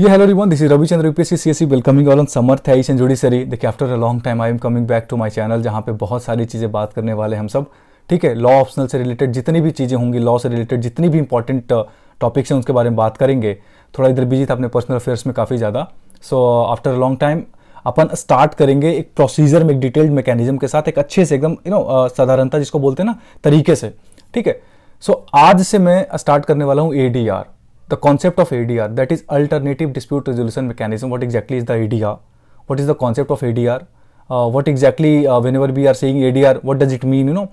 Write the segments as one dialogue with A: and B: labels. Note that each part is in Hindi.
A: Yeah, hello everyone. This सी सी UPSC सी वेलकमिंग ऑल ऑन समर्थ है एंड जुडिशरी देखिए after a long time I am coming back to my channel जहाँ पे बहुत सारी चीज़ें बात करने वाले हम सब ठीक है लॉ ऑप्शनल से रिलेटेड जितनी भी चीज़ें होंगी लॉ से रिलेटेड जितनी भी इंपॉर्टेंट टॉपिक्स uh, हैं उसके बारे में बात करेंगे थोड़ा इधर बिजी था अपने पर्सनल अफेयर्स में काफ़ी ज़्यादा so after a long time अपन स्टार्ट करेंगे एक प्रोसीजर में एक डिटेल्ड मैकेनिज्म के साथ एक अच्छे से एकदम यू नो uh, साधारणता जिसको बोलते हैं ना तरीके से ठीक है सो so, आज से मैं स्टार्ट करने वाला हूँ A D R the concept of ADR, that is Alternative Dispute Resolution Mechanism, what exactly is the ADR? What is the concept of ADR? Uh, what exactly, uh, whenever we are saying ADR, what does it mean, you know?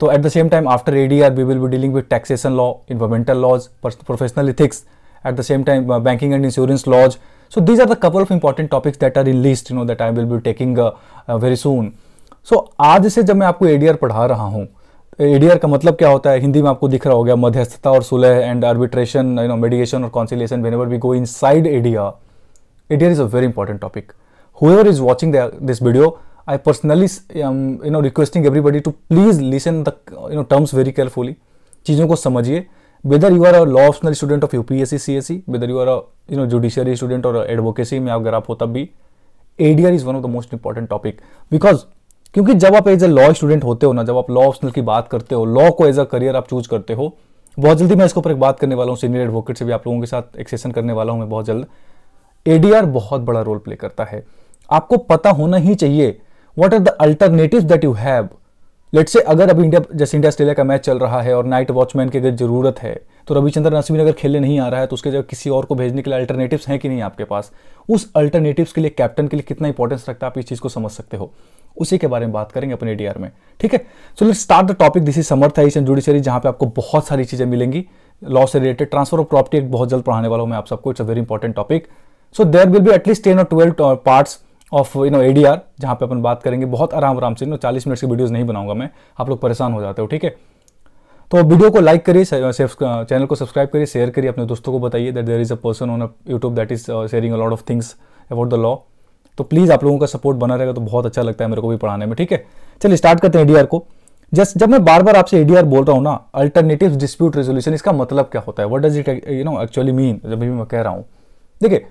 A: So at the same time, after ADR, we will be dealing with taxation law, environmental laws, professional ethics, at the same time, uh, banking and insurance laws. So these are the couple of important topics that are in list, you know, that I will be taking uh, uh, very soon. So aaj se jab main aapko ADR padha raha हूँ, एडीआर का मतलब क्या होता है हिंदी में आपको दिख रहा हो गया मध्यस्थता और सुलह and arbitration you know mediation और conciliation whenever we go inside ADR ADR is a very important topic whoever is watching this video I personally you know requesting everybody to please listen the you know terms very carefully चीज़ों को समझिए whether you are a law optional student of U P S C C S C whether you are you know judiciary student और एडवोकेसी में अगर आप हो तब भी ADR is one of the most important topic because क्योंकि जब आप एज ए लॉ स्टूडेंट होते हो ना जब आप लॉ ऑप्शनल की बात करते हो लॉ को एज अ करियर आप चूज करते हो बहुत जल्दी मैं इसके ऊपर एक बात करने वाला हूँ सीनियर एडवोकेट से भी आप लोगों के साथ एक सेशन करने वाला हूँ मैं बहुत जल्द एडीआर बहुत बड़ा रोल प्ले करता है आपको पता होना ही चाहिए what are the alternative that you have let say अगर अभी इंडिया जैसे इंडिया ऑस्ट्रेलिया का मैच चल रहा है और नाइट वॉचमैन की अगर ज़रूरत है तो रविचंद्रन अश्विन अगर खेलने नहीं आ रहा है तो उसके जगह किसी और को भेजने के लिए अल्टरनेटिव्स हैं कि नहीं आपके पास उस अल्टरनेटिव्स के लिए कैप्टन के लिए कितना इंपॉर्टेंस रखता है आप इस चीज़ को समझ सकते हो उसी के बारे में बात करेंगे अपने डीआर में ठीक है so let start the topic this is Samarth है एशियन जुडिशरी जहाँ पे आपको बहुत सारी चीज़ें मिलेंगी लॉ से रिलेटेड ट्रांसफर ऑफ प्रॉपर्टी एक बहुत जल्द पढ़ाने वाला हूँ मैं आप सबको it's a very important topic so there will be at least ten और twelve parts of you know ADR D जहाँ पर अपन बात करेंगे बहुत आराम आराम से यू नो चालीस मिनट्स की वीडियोस नहीं बनाऊंगा मैं आप लोग परेशान हो जाते हो ठीक है तो वीडियो को लाइक करिए चैनल को सब्सक्राइब करिए शेयर करिए अपने दोस्तों को बताइए that there is a person on YouTube that is sharing a lot of things about the law तो प्लीज़ आप लोगों का सपोर्ट बना रहेगा तो बहुत अच्छा लगता है मेरे को भी पढ़ाने में ठीक है चलिए स्टार्ट करते हैं एडीआर को जस्ट जब मैं बार बार आपसे एडीआर बोल रहा हूँ ना अल्टरनेटिव डिस्प्यूट रेजोल्यूशन इसका मतलब क्या होता है what does it you know actually mean जब भी मैं कह रहा हूँ देखिए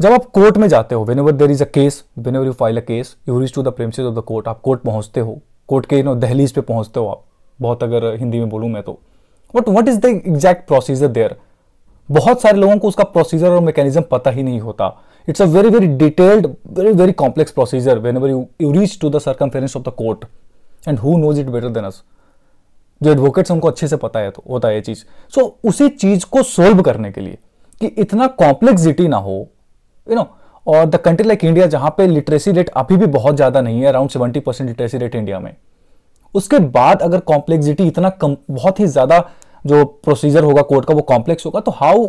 A: जब आप कोर्ट में जाते हो whenever there is a case whenever you file a case you reach to the premises of the court आप कोर्ट पहुंचते हो कोर्ट के नो दहलीज पे पहुंचते हो आप बहुत अगर हिंदी में बोलूं मैं तो but what is the exact procedure there बहुत सारे लोगों को उसका प्रोसीजर और मैकेनिज्म पता ही नहीं होता it's a very very detailed very very complex procedure whenever you you reach to the circumference of the court and who knows it better than us जो एडवोकेट्स उनको अच्छे से पता है तो होता है ये चीज़ सो so, उसी चीज़ को सोल्व करने के लिए कि इतना कॉम्प्लेक्सिटी ना हो यू नो और द कंट्री लाइक इंडिया जहां पे लिटरेसी रेट अभी भी बहुत ज़्यादा नहीं है around seventy percent literacy rate India में उसके बाद अगर कॉम्प्लेक्सिटी इतना कम बहुत ही ज़्यादा जो प्रोसीजर होगा कोर्ट का वो कॉम्प्लेक्स होगा तो how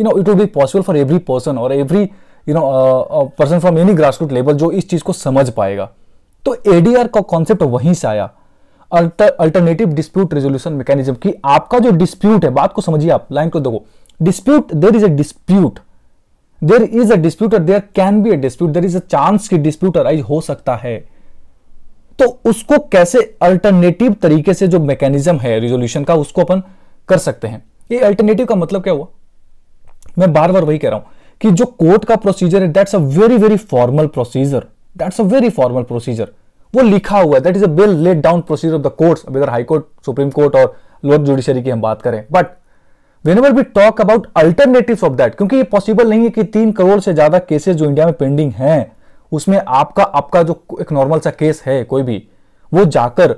A: you know it would be possible for every person और every you know person from any grass root level जो इस चीज़ को समझ पाएगा तो एडीआर का कॉन्सेप्ट वहीं से आया अल्टरनेटिव डिस्प्यूट रेजोल्यूशन मैकेनिज्म की आपका जो डिस्प्यूट है बात को समझिए आप लाइन को देखो dispute there is a dispute there is a disputer there can be a dispute there is a chance की डिस्प्यूट अराइज हो सकता है तो उसको कैसे अल्टरनेटिव तरीके से जो मैकेनिज्म है रिजोल्यूशन का उसको अपन कर सकते हैं ये अल्टरनेटिव का मतलब क्या हुआ मैं बार बार वही कह रहा हूं कि जो कोर्ट का प्रोसीजर है that's a very very formal procedure that's a very formal procedure वो लिखा हुआ है that is a well laid down procedure of the courts अब इधर हाई कोर्ट सुप्रीम कोर्ट और लोअर जुडिशरी की हम बात करें but whenever we talk about alternative of that क्योंकि ये पॉसिबल नहीं है कि तीन करोड़ से ज्यादा केसेस जो इंडिया में पेंडिंग हैं उसमें आपका आपका जो एक नॉर्मल सा केस है कोई भी वो जाकर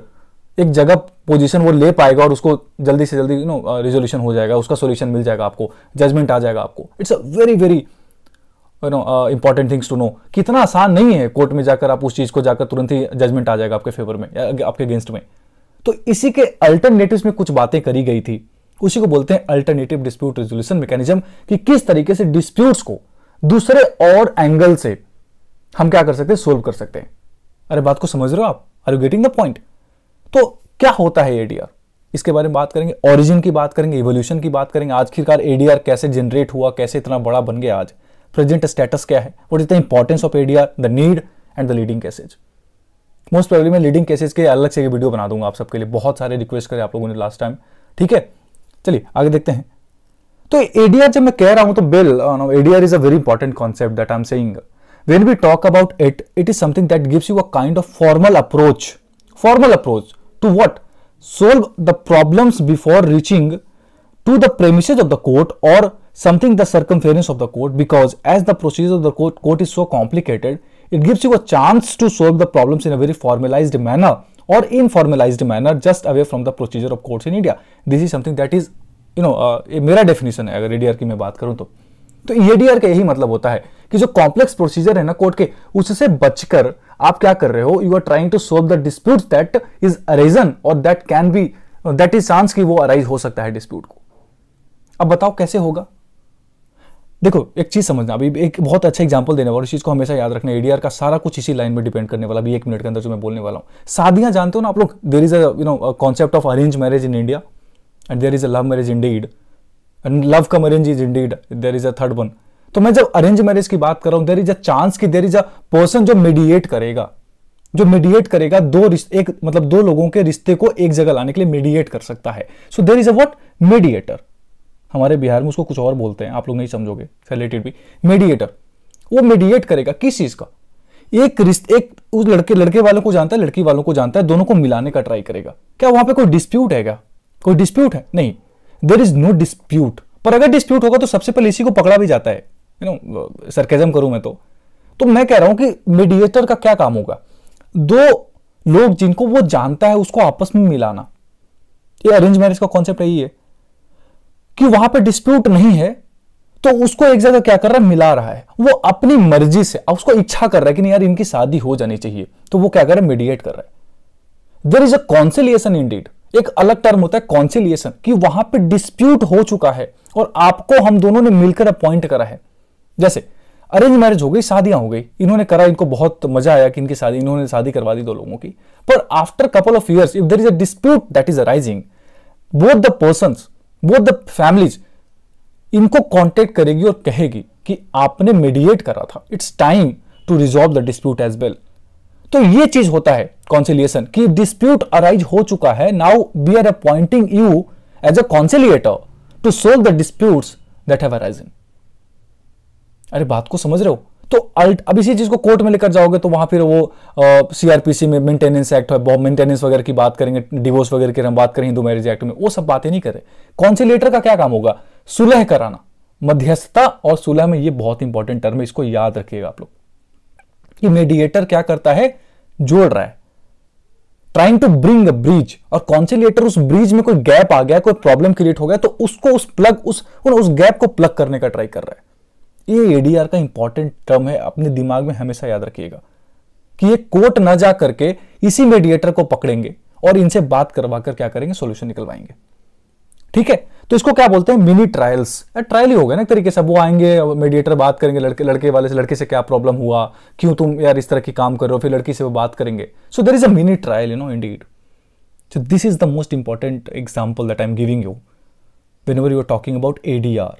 A: एक जगह पोजीशन वो ले पाएगा और उसको जल्दी से जल्दी यू नो रिजोल्यूशन हो जाएगा उसका सोल्यूशन मिल जाएगा आपको जजमेंट आ जाएगा आपको it's a very very you know important things to know कितना आसान नहीं है कोर्ट में जाकर आप उस चीज़ को जाकर तुरंत ही जजमेंट आ जाएगा आपके फेवर में या आपके अगेंस्ट में तो इसी के अल्टरनेटिव में कुछ बातें करी गई थी उसी को बोलते हैं अल्टरनेटिव डिस्प्यूट रेजोल्यूशन मैकेनिज्म कि किस तरीके से डिस्प्यूट्स को दूसरे और एंगल से हम क्या कर सकते हैं सोल्व कर सकते हैं अरे बात को समझ रहे हो आप are you getting the point तो क्या होता है एडीआर इसके बारे में बात करेंगे ओरिजिन की बात करेंगे इवोल्यूशन की बात करेंगे आखिरकार एडीआर कैसे जनरेट हुआ कैसे इतना बड़ा बन गया आज प्रेजेंट स्टेटस क्या है what is the importance of ADR the need and the leading cases most problem मैं लीडिंग केसेज के अलग से वीडियो बना दूंगा आप सबके लिए बहुत सारे रिक्वेस्ट करें आप लोगों ने लास्ट टाइम ठीक है चलिए आगे देखते हैं तो एडीआर जब मैं कह रहा हूं तो well ADR is a very important concept that I am saying when we talk about it it is something that gives you a kind of formal approach formal approach to what solve the problems before reaching to the premise of the court और something the circumference of the court because as the procedure of the court court is so complicated it gives you a chance to solve the problem in a very formalize manner or informalized manner just away from the procedure of courts in India. This is something that is you you know know, uh, ये मेरा डेफिनेशन है अगर एडीआर की मैं बात करूं तो तो एडीआर का यही मतलब होता है कि जो कॉम्प्लेक्स प्रोसीजर है ना कोर्ट के उससे बचकर आप क्या कर रहे हो you are trying to solve the dispute that is arisen और that can be that is chance कि वो अराइज हो सकता है डिस्प्यूट को अब बताओ कैसे होगा देखो एक चीज़ समझना अभी एक बहुत अच्छा एग्जांपल देने वाला चीज़ को हमेशा याद रखना एडीआर का सारा कुछ इसी लाइन में डिपेंड करने वाला अभी एक मिनट के अंदर जो मैं बोलने वाला हूँ शादियां जानते हो ना आप लोग there is a you know concept of arrange marriage in India and there is a love marriage indeed and love cum arrange is indeed there is a third one तो मैं जब अरेंज मैरिज की बात कर रहा हूँ देर इज अ चांस की देर इज अ पर्सन जो मीडिएट करेगा जो मीडिएट करेगा दो एक मतलब दो लोगों के रिश्ते को एक जगह लाने के लिए मीडिएट कर सकता है so there is a what mediator हमारे बिहार में उसको कुछ और बोलते हैं आप लोग नहीं समझोगे रिलेटेड भी मीडिएटर वो मीडिएट करेगा किस चीज़ का एक रिश्ते एक उस लड़के लड़के वालों को जानता है लड़की वालों को जानता है दोनों को मिलाने का ट्राई करेगा क्या वहां पे कोई डिस्प्यूट है क्या कोई डिस्प्यूट है नहीं देर इज नो डिस्प्यूट पर अगर डिस्प्यूट होगा तो सबसे पहले इसी को पकड़ा भी जाता है यू नो सरकेजम करूं मैं तो तो मैं कह रहा हूं कि मीडिएटर का क्या काम होगा दो लोग जिनको वो जानता है उसको आपस में मिलाना ये अरेंज मैरिज का कॉन्सेप्ट यही है कि वहां पर डिस्प्यूट नहीं है तो उसको एक जगह क्या कर रहा है मिला रहा है वो अपनी मर्जी से उसको इच्छा कर रहा है कि नहीं यार इनकी शादी हो जानी चाहिए तो वो क्या कर रहा है मीडिएट कर रहा है देर इज अ कॉन्सिलियशन इन एक अलग टर्म होता है कॉन्सिलियशन कि वहां पे डिस्प्यूट हो चुका है और आपको हम दोनों ने मिलकर अपॉइंट करा है जैसे अरेंज मैरिज हो गई शादियां हो गई इन्होंने करा इनको बहुत मजा आया कि इनकी शादी इन्होंने शादी करवा दी दो लोगों की पर after couple of if there is a dispute that is arising both the person वो द फैमिलीज इनको कॉन्टेक्ट करेगी और कहेगी कि आपने मीडिएट करा था it's time to resolve the dispute as well तो ये चीज होता है कॉन्सिलियशन कि डिस्प्यूट अराइज हो चुका है now we are appointing you as a conciliator to solve the dispute that have arisen अरे बात को समझ रहे हो तो अल्ट अब इसी चीज़ को कोर्ट में लेकर जाओगे तो वहां फिर वो सीआरपीसी में मेंटेनेंस एक्ट है मेंटेनेंस वगैरह की बात करेंगे डिवोर्स वगैरह की हम बात करें हिंदू मैरिज एक्ट में वो सब बातें नहीं करें कॉन्सिलेटर का क्या काम होगा सुलह कराना मध्यस्थता और सुलह में ये बहुत इंपॉर्टेंट टर्म है इसको याद रखिएगा आप लोग कि मेडिएटर क्या करता है जोड़ रहा है trying to bring a bridge और कॉन्सिलेटर उस ब्रिज में कोई गैप आ गया कोई प्रॉब्लम क्रिएट हो गया तो उसको उस प्लग उस उस गैप को प्लग करने का ट्राई कर रहा है ये एडीआर का इंपॉर्टेंट टर्म है अपने दिमाग में हमेशा याद रखिएगा कि ये कोर्ट ना जा करके इसी मेडिएटर को पकड़ेंगे और इनसे बात करवा कर क्या करेंगे सोल्यूशन निकलवाएंगे ठीक है तो इसको क्या बोलते हैं मिनी ट्रायल्स ट्रायल ही हो ना एक तरीके से वो आएंगे मेडिएटर बात करेंगे लड़के लड़के वाले से लड़के से क्या प्रॉब्लम हुआ क्यों तुम यार इस तरह की काम कर रहे हो फिर लड़की से वो बात करेंगे so there is a mini trial you know indeed so this is the most important example that I am giving you whenever you are talking about ADR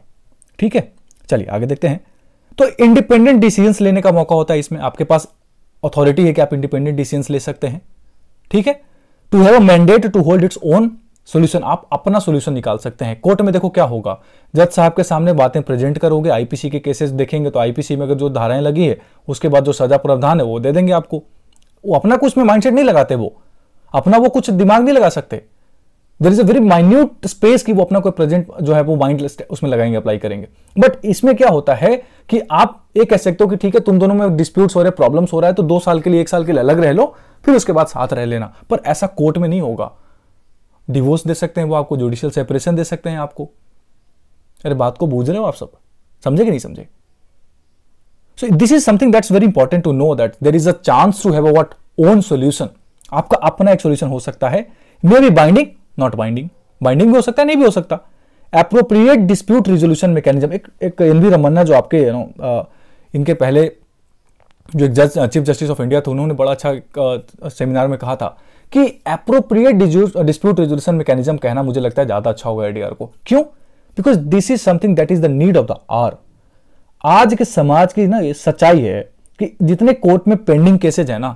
A: ठीक है चलिए आगे देखते हैं तो इंडिपेंडेंट डिसीजन लेने का मौका होता है इसमें आपके पास अथॉरिटी है कि आप इंडिपेंडेंट डिसीजन ले सकते हैं ठीक है to have a mandate to hold its own solution आप अपना सोल्यूशन निकाल सकते हैं कोर्ट में देखो क्या होगा जज साहब के सामने बातें प्रेजेंट करोगे आईपीसी के केसेस देखेंगे तो आईपीसी में अगर जो धाराएं लगी है उसके बाद जो सजा प्रावधान है वो दे देंगे आपको वो अपना कुछ में माइंडसेट नहीं लगाते वो अपना वो कुछ दिमाग नहीं लगा सकते there is a very minute space कि वो अपना कोई प्रेजेंट जो है वो वाइंड लिस्ट उसमें लगाएंगे अप्लाई करेंगे बट इसमें क्या होता है कि आप ये कह सकते हो कि ठीक है तुम दोनों में डिस्प्यूट्स हो रहे प्रॉब्लम्स हो रहा है तो दो साल के लिए एक साल के लिए अलग रह लो फिर उसके बाद साथ रह लेना पर ऐसा कोर्ट में नहीं होगा डिवोर्स दे सकते हैं वो आपको जुडिशियल सेपरेशन दे सकते हैं आपको अरे बात को बूझ रहे हो आप सब समझे कि नहीं समझे so this is something that's very important to know that there is a chance to have a what own solution आपका अपना एक सोल्यूशन हो सकता है may be binding not binding binding भी हो सकता है नहीं भी हो सकता अप्रोप्रिएट डिस्प्यूट रिजोल्यूशन मैकेनिज्म एक एक एन वी रमन्ना जो आपके यू नो uh, इनके पहले जो एक जज चीफ जस्टिस ऑफ इंडिया थे उन्होंने बड़ा अच्छा एक uh, सेमिनार में कहा था कि अप्रोप्रिएट डिस्प्यूट रिजोल्यूशन मैकेनिज्म कहना मुझे लगता है ज़्यादा अच्छा होगा एडीआर को क्यों because this is something that is the need of the आर आज के समाज की ना ये सच्चाई है कि जितने कोर्ट में पेंडिंग केसेज है ना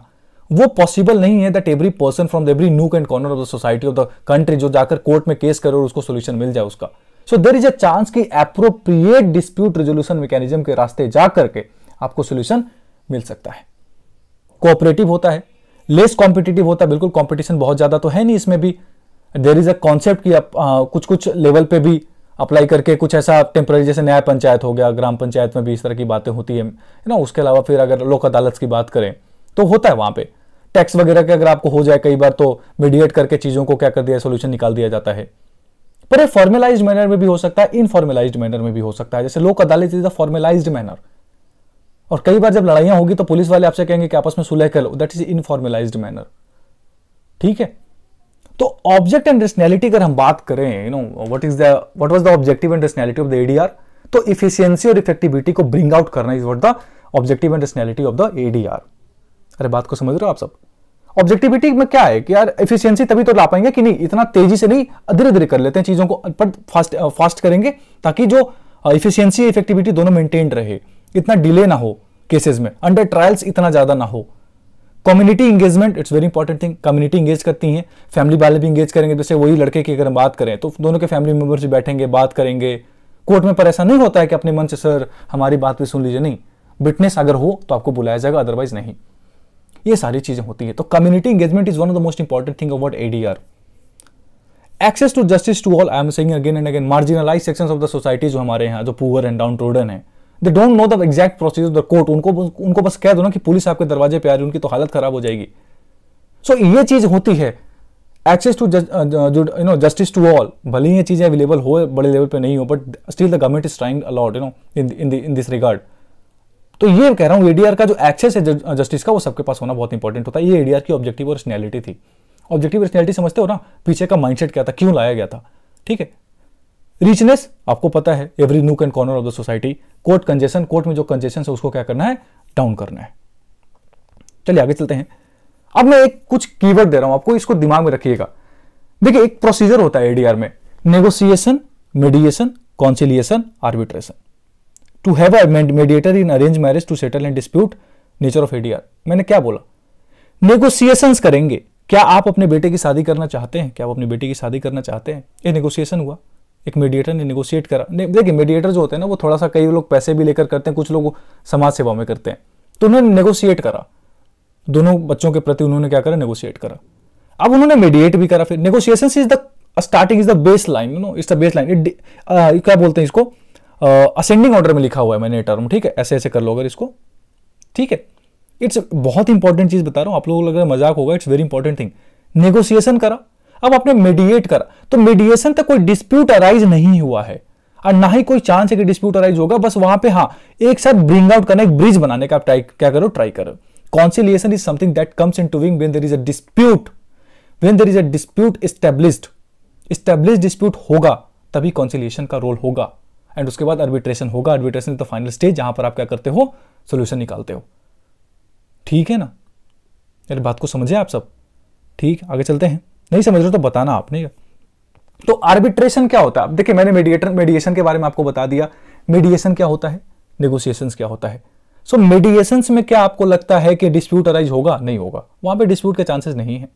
A: वो पॉसिबल नहीं है that every person from every nook and corner of the society of the country जो जाकर कोर्ट में केस करे और उसको सोल्यूशन मिल जाए उसका so there is a chance कि अप्रोप्रिएट डिस्प्यूट रेजोल्यूशन मैकेनिज्म के रास्ते जा करके आपको सोल्यूशन मिल सकता है कोऑपरेटिव होता है लेस कॉम्पिटिटिव होता है बिल्कुल कॉम्पिटिशन बहुत ज़्यादा तो है नहीं इसमें भी देर इज अ कॉन्सेप्ट कि आप आ, कुछ कुछ लेवल पे भी अप्लाई करके कुछ ऐसा टेम्पररी जैसे न्याय पंचायत हो गया ग्राम पंचायत में भी इस तरह की बातें होती है ना उसके अलावा फिर अगर लोक अदालत की बात करें तो होता है वहां पे टैक्स वगैरह के अगर आपको हो जाए कई बार तो मीडिएट करके चीज़ों को क्या कर दिया सोल्यूशन निकाल दिया जाता है पर यह फॉर्मेलाइज मैनर में भी हो सकता है इनफॉर्मेलाइज मैनर में भी हो सकता है जैसे लोक अदालत इज अ फॉर्मेलाइज मैनर और कई बार जब लड़ाइयां होगी तो पुलिस वाले आपसे कहेंगे कि आपस में सुलह कर लो दैट इज इनफॉर्मेलाइज मैनर ठीक है तो ऑब्जेक्ट एंड रेशनैलिटी अगर हम बात करें you know what is the what was the objective and rationality of the ADR तो इफिशियंसी और इफेक्टिविटी को ब्रिंग आउट करना is what the objective and rationality of the ADR अरे बात को समझ रहे हो आप सब ऑब्जेक्टिविटी में क्या है कि यार एफिशिएंसी तभी तो ला पाएंगे कि नहीं इतना तेजी से नहीं धीरे धीरे कर लेते हैं चीज़ों को पर फास्ट फास्ट करेंगे ताकि जो इफिशियंसी इफेक्टिविटी दोनों मेंटेन रहे इतना डिले ना हो केसेस में अंडर ट्रायल्स इतना ज़्यादा ना हो community engagement it's very important thing community engage करती हैं फैमिली वाले भी इंगेज करेंगे जैसे वही लड़के की अगर हम बात करें तो दोनों के फैमिली भी बैठेंगे बात करेंगे कोर्ट में पर ऐसा नहीं होता है कि अपने मन से सर हमारी बात भी सुन लीजिए नहीं विटनेस अगर हो तो आपको बुलाया जाएगा अदरवाइज नहीं ये सारी चीज़ें होती है तो community engagement is one of the most important thing about ADR access to justice to all I am saying again and again marginalize section of the society जो हमारे यहाँ जो पुअर एंड डाउन ट्रोडन है they don't know the exact procedure the court उनको उनको बस कह दो ना कि पुलिस आपके दरवाजे पे आ रही उनकी तो हालत खराब हो जाएगी सो so, ये चीज़ होती है access to you know justice to all भले ही ये चीज़ें अवेलेबल हो बड़े लेवल पे नहीं हो but still the government is trying a lot you know in in this regard तो ये कह रहा हूं एडीआर का जो एक्सेस है जस्टिस का वो सबके पास होना बहुत इंपॉर्टेंट होता है ये एडीआर की ऑब्जेक्टिव और रशनैलिटी थी ऑब्जेक्टिव रशनैलिटी समझते हो ना पीछे का माइंडसेट क्या था क्यों लाया गया था ठीक है रिचनेस आपको पता है every nook and corner of the society court congestion court में जो कंजेशन है उसको क्या करना है डाउन करना है चलिए आगे चलते हैं अब मैं एक कुछ कीवर्ड दे रहा हूं आपको इसको दिमाग में रखिएगा देखिए एक प्रोसीजर होता है एडीआर में negotiation mediation conciliation arbitration to have a mediator in arrange marriage to settle and dispute nature of ADR मैंने क्या बोला नेगोशिएशंस करेंगे क्या आप अपने बेटे की शादी करना चाहते हैं क्या आप अपनी बेटी की शादी करना चाहते हैं ये नेगोशिएशन हुआ एक मीडिएटर ने नेगोशिएट करा ने, देखिए मीडिएटर जो होते हैं ना वो थोड़ा सा कई लोग पैसे भी लेकर करते हैं कुछ लोग समाज सेवा में करते हैं तो उन्होंने नेगोशिएट करा दोनों बच्चों के प्रति उन्होंने क्या करा नेगोशिएट करा अब उन्होंने मीडिएट भी करा फिर negotiation is the starting is the baseline no is the baseline क्या बोलते हैं इसको असेंडिंग ऑर्डर में लिखा हुआ है मैंने टर्म ठीक है ऐसे ऐसे कर लो अगर इसको ठीक है इट्स बहुत इंपॉर्टेंट चीज़ बता रहा हूं आप लोगों को लग रहा है मजाक होगा it's very important thing negotiation करा अब आपने मेडिएट करा तो मेडिएशन तक कोई डिस्प्यूट अराइज नहीं हुआ है और ना ही कोई चांस है कि डिस्प्यूट अराइज होगा बस वहां पे हाँ एक साथ ब्रिंग आउट करना एक ब्रिज बनाने का आप ट्राई क्या करो ट्राई करो conciliation is something that comes into being when there is a dispute when there is a dispute established establish dispute होगा तभी कॉन्सिलियशन का रोल होगा एंड उसके बाद अर्बिट्रेशन होगा अर्बिट्रेशन तो फाइनल स्टेज जहां पर आप क्या करते हो सोल्यूशन निकालते हो ठीक है ना यार बात को समझे आप सब ठीक आगे चलते हैं नहीं समझ रहे तो बताना आपने तो आर्बिट्रेशन क्या होता है आप देखिए मैंने मेडिएटर मेडिएशन के बारे में आपको बता दिया मीडिएशन क्या होता है नेगोशिएशन क्या होता है सो so, मेडिएशन में क्या आपको लगता है कि डिस्प्यूट अराइज होगा नहीं होगा वहां पे डिस्प्यूट के चांसेस नहीं है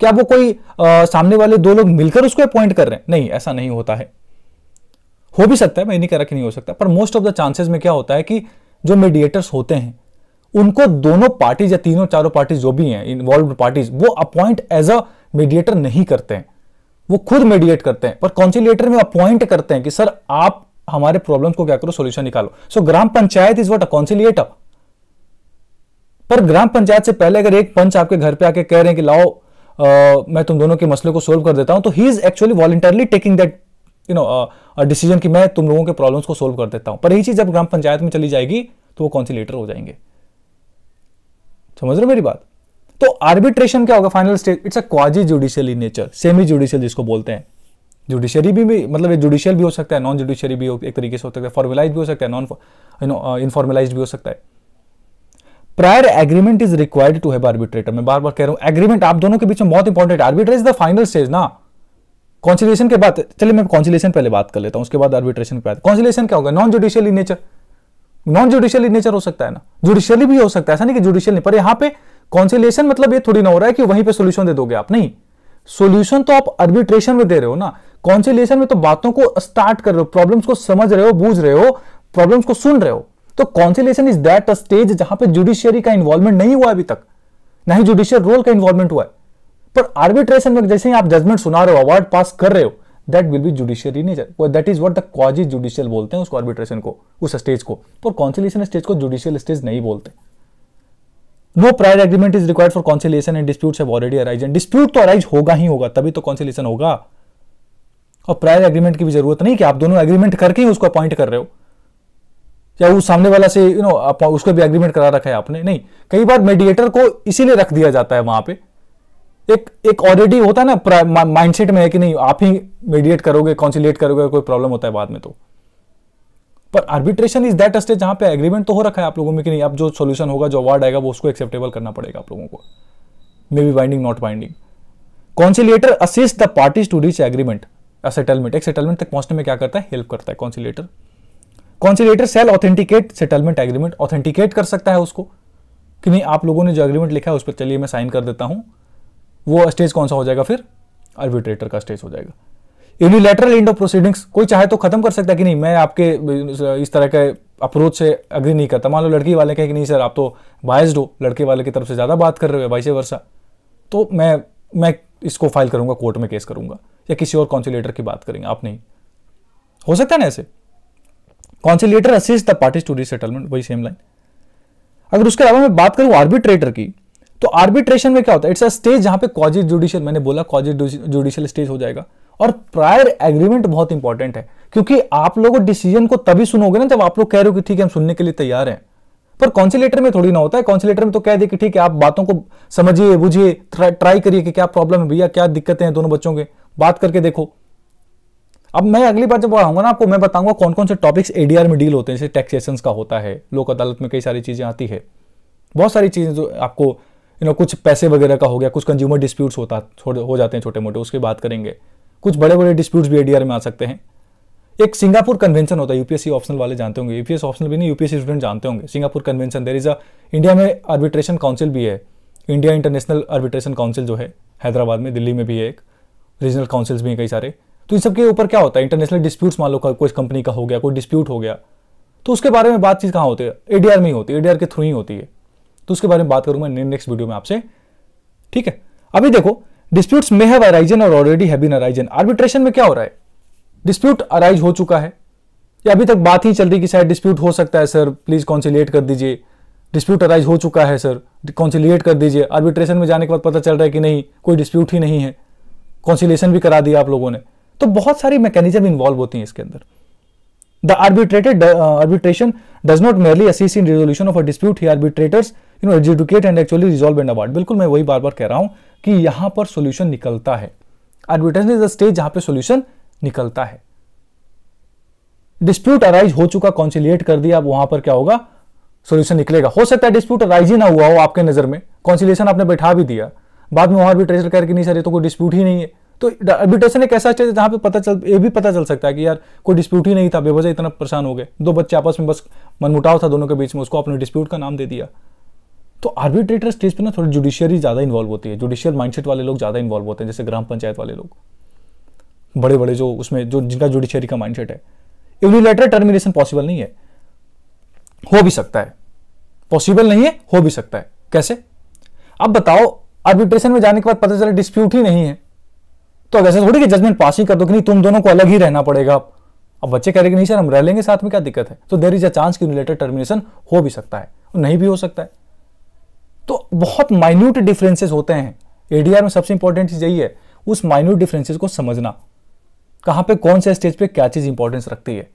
A: क्या वो कोई आ, सामने वाले दो लोग मिलकर उसको अपॉइंट कर रहे हैं नहीं ऐसा नहीं होता है हो भी सकता है मैं नहीं कह रहा कि नहीं हो सकता पर मोस्ट ऑफ द चांसेस में क्या होता है कि जो मीडिएटर्स होते हैं उनको दोनों पार्टीज या तीनों चारों पार्टीज जो भी हैं इन्वॉल्व पार्टीज वो अपॉइंट एज अ मीडिएटर नहीं करते हैं वो खुद मीडिएट करते हैं पर कॉन्सिलेटर में अपॉइंट करते हैं कि सर आप हमारे प्रॉब्लम्स को क्या करो सोल्यूशन निकालो so so, gram panchayat is what a conciliator पर ग्राम पंचायत से पहले अगर एक पंच आपके घर पे आके कह रहे हैं कि लाओ आ, मैं तुम दोनों के मसले को सोल्व कर देता हूं तो he is actually voluntarily taking that you know decision कि मैं तुम लोगों के प्रॉब्लम्स को सोल्व कर देता हूं पर यही चीज़ जब ग्राम पंचायत में चली जाएगी तो वो कॉन्सिलेटर हो जाएंगे समझ रहे हो मेरी बात तो आर्बिट्रेशन क्या होगा final stage it's a quasi judicial in nature semi judicial जिसको बोलते हैं जुडिशियरी भी, भी मतलब जुडिशियल भी हो सकता है नॉन जुडिशियरी भी एक तरीके से हो सकता है फॉर्मलाइज भी हो सकता है नॉन यू नो इनफॉर्मलाइज भी हो सकता है prior agreement is required to have arbitrator मैं बार बार कह रहा हूं एग्रीमेंट आप दोनों के बीच में बहुत important arbitrate is the final stage ना कॉन्सिलेशन के बाद चलिए मैं कॉन्सिलेशन पहले बात कर लेता हूं उसके बाद आर्बिट्रेशन बाद कॉन्सिलेशन क्या होगा non judicial nature non judicial in nature हो सकता है ना जुडिशियली भी हो सकता है ऐसा नहीं कि जुडिशियल नहीं पर यहां पे कॉन्सिलेशन मतलब ये थोड़ी ना हो रहा है कि वहीं पे सोल्यूशन दे दोगे आप नहीं सोल्यूशन तो आप आर्बिट्रेशन में दे रहे हो ना कॉन्सिलेशन में तो बातों को स्टार्ट कर रहे हो प्रॉब्लम्स को समझ रहे हो बूझ रहे हो प्रॉब्लम्स को सुन रहे हो तो कॉन्सिलेशन इज दैट स्टेज जहां पे जुडिशियरी का इन्वॉल्वमेंट नहीं हुआ अभी तक ना ही जुडिशियल रोल का इन्वॉल्वमेंट हुआ है पर आर्बिट्रेशन में जैसे ही आप जजमेंट सुना रहे हो अवार्ड पास कर रहे हो that will be judiciary nature that is what the quasi judicial बोलते हैं उसको आर्बिट्रेशन को उस स्टेज को पर कॉन्सिलेशन स्टेज को जुडिशियल स्टेज नहीं बोलते no prior agreement is required for conciliation and dispute have already arise and dispute तो अराइज होगा ही होगा तभी तो कॉन्सिलेशन होगा और प्रायर एग्रीमेंट की भी जरूरत नहीं कि आप दोनों एग्रीमेंट करके ही उसको अपॉइंट कर रहे हो या वो सामने वाला से यू you नो know, उसको भी एग्रीमेंट करा रखा है आपने नहीं कई बार मेडिएटर को इसीलिए रख दिया जाता है वहां पर एक एक ऑलरेडी होता है ना माइंडसेट में है कि नहीं आप ही मीडिएट करोगे कॉन्सिलेट करोगे कोई प्रॉब्लम होता है बाद में तो पर आर्बिट्रेशन इज दैट स्टेज जहां पे एग्रीमेंट तो हो रखा है आप लोगों में कि नहीं आप जो सोल्यूशन होगा जो अवार्ड आएगा वो उसको एक्सेप्टेबल करना पड़ेगा आप लोगों को may be binding not binding conciliator assist the parties to reach agreement settlement एक सेटलमेंट तक पहुंचने में क्या करता है हेल्प करता है conciliator conciliator shall authenticate settlement agreement authenticate कर सकता है उसको कि नहीं आप लोगों ने जो एग्रीमेंट लिखा है उस पर चलिए मैं साइन कर देता हूं वो स्टेज कौन सा हो जाएगा फिर आर्बिट्रेटर का स्टेज हो जाएगा यूनिलेटरल एंड ऑफ प्रोसीडिंग्स कोई चाहे तो खत्म कर सकता है कि नहीं मैं आपके इस तरह के अप्रोच से अग्री नहीं करता मान लो लड़की वाले कहें कि नहीं सर आप तो बायस्ड हो लड़के वाले की तरफ से ज़्यादा बात कर रहे हो बाईस वर्षा तो मैं मैं इसको फाइल करूंगा कोर्ट में केस करूंगा या किसी और कॉन्सिलेटर की बात करेंगे आप नहीं हो सकता है ना ऐसे conciliator assist the parties to resettlement settlement वही सेम लाइन अगर उसके अलावा मैं बात करूं आर्बिट्रेटर की तो आर्बिट्रेशन में क्या होता है इट्स अ स्टेज जहां पे कॉजिट जुडिशियल मैंने बोला कॉजिट जुडिशियल स्टेज हो जाएगा और प्रायर एग्रीमेंट बहुत इंपॉर्टेंट है क्योंकि आप लोग डिसीजन को तभी सुनोगे ना जब आप लोग कह रहे हो कि ठीक है हम सुनने के लिए तैयार हैं पर कॉन्सिलेटर में थोड़ी ना होता है कॉन्सिलेटर में तो कह दे कि ठीक है आप बातों को समझिए बुझिए ट्राई करिए कि क्या प्रॉब्लम है भैया क्या दिक्कतें हैं दोनों बच्चों के बात करके देखो अब मैं अगली बार जब आऊंगा ना आपको मैं बताऊंगा कौन कौन से टॉपिक्स एडीआर में डील होते हैं जैसे टैक्सेशन का होता है लोक अदालत में कई सारी चीजें आती है बहुत सारी चीजें जो आपको यू नो कुछ पैसे वगैरह का हो गया कुछ कंज्यूमर डिस्प्यूट्स होता हो जाते हैं छोटे मोटे उसकी बात करेंगे कुछ बड़े बड़े डिस्प्यूट्स भी एडीआर में आ सकते हैं एक सिंगापुर कन्वेंशन होता है यूपीएससी ऑप्शनल वाले जानते होंगे यूपीएस ऑप्शनल भी नहीं यूपीएससी स्टूडेंट जानते होंगे Singapore convention there is a India में आर्बिट्रेशन काउंसिल भी है इंडिया इंटरनेशनल आर्बिट्रेशन काउंसिल जो है हैदराबाद में दिल्ली में भी है एक रीजनल काउंसिल्स भी हैं कई सारे तो इन सबके ऊपर क्या होता है इंटरनेशनल डिस्प्यूट्स मान लो कोई कंपनी का हो गया कोई डिस्प्यूट हो गया तो उसके बारे में बातचीत कहाँ होती है एडीआर में ही होती है एडीआर के थ्रू ही होती है तो उसके बारे में बात करूंगा नेक्स्ट वीडियो में आपसे ठीक है अभी देखो डिस्प्यूट्स में हैव अराइजन और already have been arisen arbitration में क्या हो रहा है डिस्प्यूट अराइज हो चुका है या अभी तक बात ही चल रही कि शायद डिस्प्यूट हो सकता है सर प्लीज कॉन्सिलेट कर दीजिए डिस्प्यूट अराइज हो चुका है सर कॉन्सिलेट कर दीजिए आर्बिट्रेशन में जाने के बाद पता चल रहा है कि नहीं कोई डिस्प्यूट ही नहीं है कॉन्सिलेशन भी करा दिया आप लोगों ने तो बहुत सारी मैकेनिज्म इन्वॉल्व होती हैं इसके अंदर The arbitrated uh, arbitration does not merely assist in resolution of a dispute here arbitrators you know adjudicate and actually resolve and award bilkul main wahi बार बार keh raha hu ki yahan par solution nikalta hai arbitration is the stage jahan pe solution nikalta hai dispute arise हो चुका कॉन्सिलिएट कर दिया अब वहां पर क्या होगा सोल्यूशन निकलेगा हो सकता है डिस्प्यूट अराइज ही ना हुआ हो आपके नजर में कॉन्सिलेशन आपने बैठा भी दिया बाद में वहां भी ट्रेसर करके नहीं सर ये तो कोई डिस्प्यूट ही नहीं है तो आर्बिट्रेशन एक ऐसा चीज जहां पे पता चल ये भी पता चल सकता है कि यार कोई डिस्प्यूट ही नहीं था बेवजह इतना परेशान हो गए दो बच्चे आपस में बस मनमुटाव था दोनों के बीच में उसको आपने डिस्प्यूट का नाम दे दिया तो आर्बिट्रेटर स्टेज पे ना थोड़ी जुडिशियरी ज़्यादा इन्वॉल्व होती है जुडिशियल माइंडसेट वाले लोग ज़्यादा इन्वॉल्व होते हैं जैसे ग्राम पंचायत वाले लोग बड़े बड़े जो उसमें जो जिनका जुडिशियरी का माइंडसेट है यूनिलेटर टर्मिनेशन पॉसिबल नहीं है हो भी सकता है पॉसिबल नहीं है हो भी सकता है कैसे अब बताओ आर्बिट्रेशन में जाने के बाद पता चला डिस्प्यूट ही नहीं है तो अब ऐसा थोड़ी कि जजमेंट पास ही कर दो कि नहीं तुम दोनों को अलग ही रहना पड़ेगा अब बच्चे कह रहे कि नहीं सर हम रह लेंगे साथ में क्या दिक्कत है तो देर इज अ चांस कि रिलेटेड टर्मिनेशन हो भी सकता है नहीं भी हो सकता है तो बहुत माइन्यूट डिफरेंसेस होते हैं एडीआर में सबसे इंपॉर्टेंट चीज यही है उस माइन्यूट डिफरेंसेस को समझना कहां पे कौन से स्टेज पे क्या चीज इंपॉर्टेंस रखती है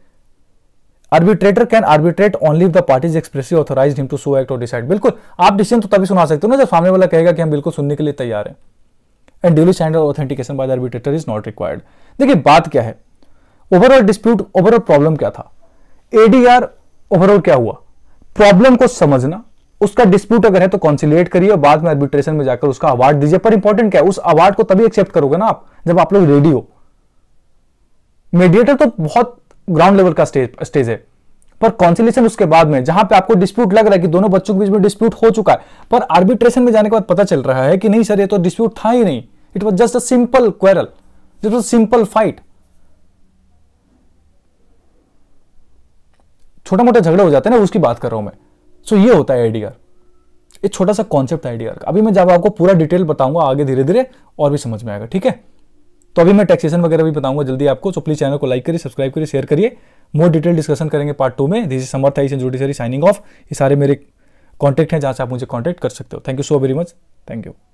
A: arbitrator can arbitrate only the parties expressive authorise him to so act और डिसाइड बिल्कुल आप डिसीजन तो तभी सुना सकते हो ना जब सामने वाला कहेगा कि हम बिल्कुल सुनने के लिए तैयार हैं and duly standard authentication by the arbitrator is not required देखिए बात क्या है ओवरऑल डिस्प्यूट ओवरऑल प्रॉब्लम क्या था एडीआर ओवरऑल क्या हुआ प्रॉब्लम को समझना उसका डिस्प्यूट अगर है तो कॉन्सिलेट करिए और बाद में आर्बिट्रेशन में जाकर उसका अवार्ड दीजिए पर इंपॉर्टेंट क्या है उस अवार्ड को तभी एक्सेप्ट करोगे ना आप जब आप लोग रेडी हो मीडिएटर तो बहुत ग्राउंड लेवल का स्टेज स्टेज है पर कॉन्सिलेशन उसके बाद में जहां पे आपको डिस्प्यूट लग रहा है कि दोनों बच्चों के बीच में डिस्प्यूट हो चुका है पर आर्बिट्रेशन में जाने के बाद पता चल रहा है कि नहीं सर ये तो डिस्प्यूट था ही नहीं It was just a simple quarrel. It was a simple fight. छोटा मोटा झगड़े हो जाते हैं ना उसकी बात कर रहा हूं मैं सो so, ये होता है आईडीआर एक छोटा सा कॉन्सेप्ट है आईडीआर का अभी मैं जब आपको पूरा डिटेल बताऊंगा आगे धीरे धीरे और भी समझ में आएगा ठीक है तो अभी मैं टैक्सेशन वगैरह भी बताऊंगा जल्दी आपको सो प्लीज चैनल को लाइक करिए सब्सक्राइब करिए शेयर करिए मोर डिटेल डिस्कशन करेंगे पार्ट टू में this is Samarth I judiciary signing off ये सारे मेरे कॉन्टैक्ट हैं जहाँ से आप मुझे कॉन्टैक्ट कर सकते हो thank you so very much thank you